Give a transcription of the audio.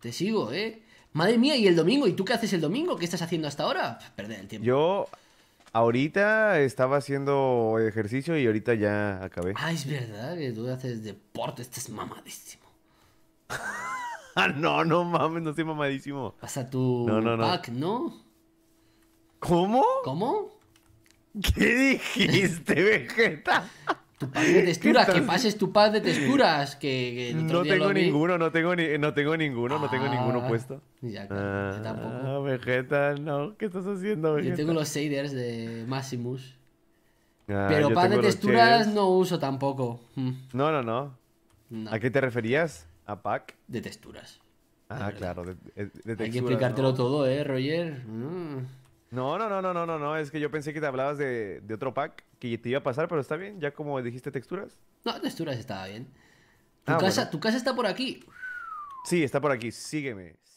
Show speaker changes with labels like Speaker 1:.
Speaker 1: Te sigo, ¿eh? Madre mía, ¿y el domingo? ¿Y tú qué haces el domingo? ¿Qué estás haciendo hasta ahora? Perder el tiempo. Yo ahorita estaba haciendo ejercicio y ahorita ya acabé. Ah, es verdad que tú haces deporte, estás mamadísimo. Ah, no, no mames, no estoy mamadísimo. Pasa tu pack, ¿no? ¿Cómo? ¿Cómo? ¿Qué dijiste, Vegeta? tu pack de texturas, que pases tu pack de texturas. Que, no, tengo ninguno, no, tengo ni, no tengo ninguno, no tengo ninguno ah, puesto. Ya, claro, ah, tampoco. Ah, Vegeta, no, ¿qué estás haciendo, Vegeta? Yo tengo los shaders de Maximus. Ah, pero pack de texturas no uso tampoco. Mm. No, no, no, ¿A qué te referías? ¿A pack? De texturas. Ah, claro, de, texturas, Hay que explicártelo todo, ¿eh, Roger? Mm. No, no, no, no, no, no, no. Es que yo pensé que te hablabas de, otro pack que te iba a pasar, pero está bien. Ya como dijiste texturas. No, texturas estaba bien. Tu, ah, casa, tu casa está por aquí. Sí, está por aquí. Sígueme.